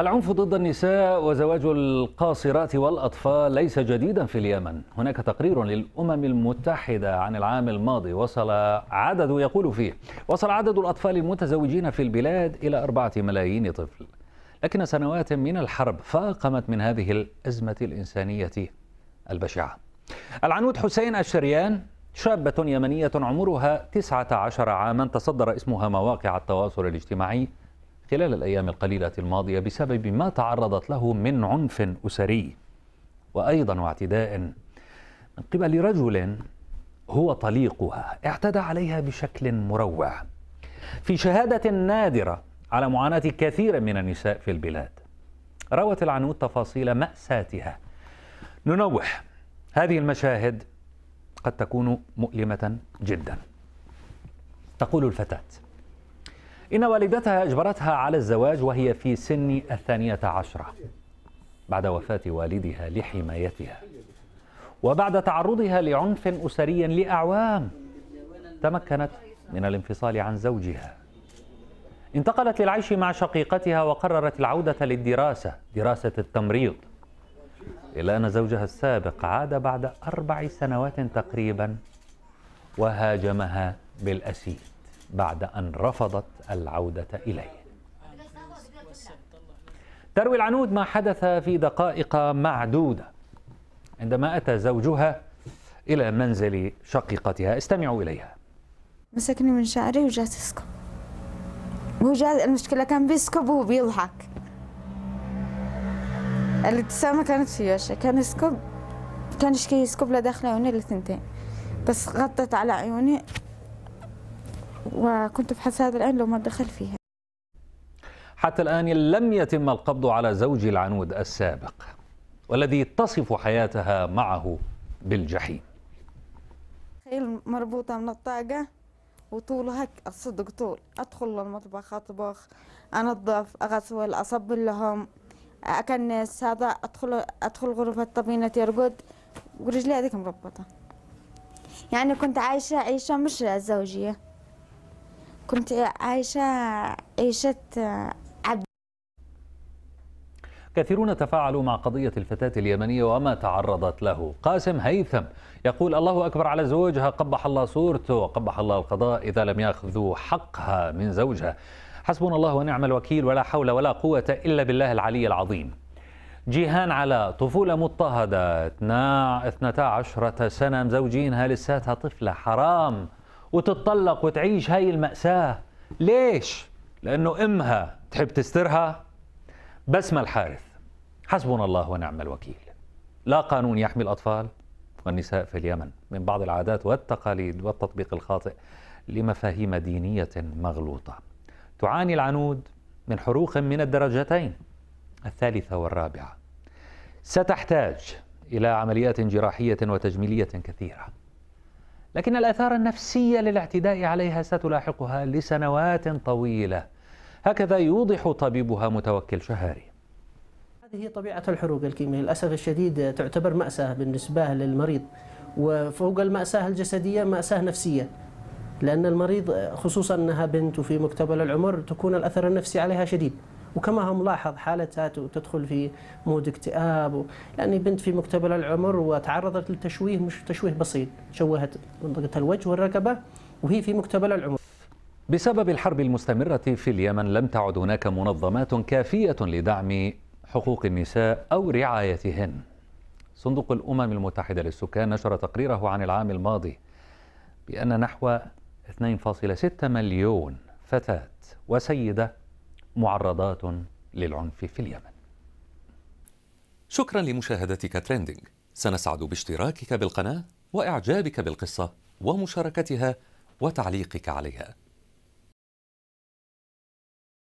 العنف ضد النساء وزواج القاصرات والأطفال ليس جديدا في اليمن هناك تقرير للأمم المتحدة عن العام الماضي وصل عدد يقول فيه وصل عدد الأطفال المتزوجين في البلاد إلى أربعة ملايين طفل لكن سنوات من الحرب فاقمت من هذه الأزمة الإنسانية البشعة العنود حسين الشريان شابة يمنية عمرها 19 عاما تصدر اسمها مواقع التواصل الاجتماعي خلال الأيام القليلة الماضية بسبب ما تعرضت له من عنف أسري وأيضا واعتداء من قبل رجل هو طليقها اعتدى عليها بشكل مروع في شهادة نادرة على معاناة كثير من النساء في البلاد روت العنود تفاصيل مأساتها ننوه هذه المشاهد قد تكون مؤلمة جدا تقول الفتاة إن والدتها أجبرتها على الزواج وهي في سن الثانية عشرة بعد وفاة والدها لحمايتها وبعد تعرضها لعنف أسري لأعوام تمكنت من الانفصال عن زوجها انتقلت للعيش مع شقيقتها وقررت العودة للدراسة دراسة التمريض إلا أن زوجها السابق عاد بعد أربع سنوات تقريبا وهاجمها بالأسير بعد أن رفضت العودة إليه تروي العنود ما حدث في دقائق معدودة عندما أتى زوجها إلى منزل شقيقتها استمعوا إليها مسكني من شعري وجاء تسكب وجات المشكلة كان بيسكب وبيضحك الابتسامة كانت في وشه كان يسكب كان يشكي يسكب لداخل عيوني الثنتين بس غطت على عيوني وكنت في حساد الآن لو ما دخل فيها حتى الآن لم يتم القبض على زوج العنود السابق والذي تصف حياتها معه بالجحيم خيل مربوطة من الطاقة وطولها الصدق طول أدخل للمطبخ أطبخ أنظف أغسل أصب لهم أكنس هذا أدخل أدخل غرفة طبينة يرقد ورجلي هذيك مربطة يعني كنت عايشة عيشة مش زوجية كنت عايشة عيشة عبد كثيرون تفاعلوا مع قضية الفتاة اليمنية وما تعرضت له قاسم هيثم يقول الله أكبر على زوجها قبح الله صورته وقبح الله القضاء إذا لم يأخذوا حقها من زوجها حسبنا الله ونعم الوكيل ولا حول ولا قوة إلا بالله العلي العظيم جيهان على طفولة مضطهدة 12 سنة مزوجينها لساتها طفلة حرام وتتطلق وتعيش هاي المأساة ليش؟ لأنه أمها تحب تسترها بسمة الحارث حسبنا الله ونعم الوكيل لا قانون يحمي الأطفال والنساء في اليمن من بعض العادات والتقاليد والتطبيق الخاطئ لمفاهيم دينية مغلوطة تعاني العنود من حروق من الدرجتين الثالثة والرابعة ستحتاج إلى عمليات جراحية وتجميلية كثيرة لكن الآثار النفسية للاعتداء عليها ستلاحقها لسنوات طويلة هكذا يوضح طبيبها متوكل شهاري هذه طبيعة الحروق الكيميائية للأسف الشديد تعتبر مأساة بالنسبة للمريض وفوق المأساة الجسدية مأساة نفسية لأن المريض خصوصا أنها بنت وفي مقتبل العمر تكون الأثر النفسي عليها شديد وكما هو ملاحظ حالتها تدخل في مود اكتئاب لاني بنت في مقتبل العمر وتعرضت لتشويه مش تشويه بسيط شوهت منطقه الوجه والرقبه وهي في مقتبل العمر بسبب الحرب المستمرة في اليمن لم تعد هناك منظمات كافية لدعم حقوق النساء أو رعايتهن صندوق الأمم المتحدة للسكان نشر تقريره عن العام الماضي بأن نحو 2.6 مليون فتاة وسيدة معرضات للعنف في اليمن شكرا لمشاهدتك تريندينج سنسعد باشتراكك بالقناة وإعجابك بالقصة ومشاركتها وتعليقك عليها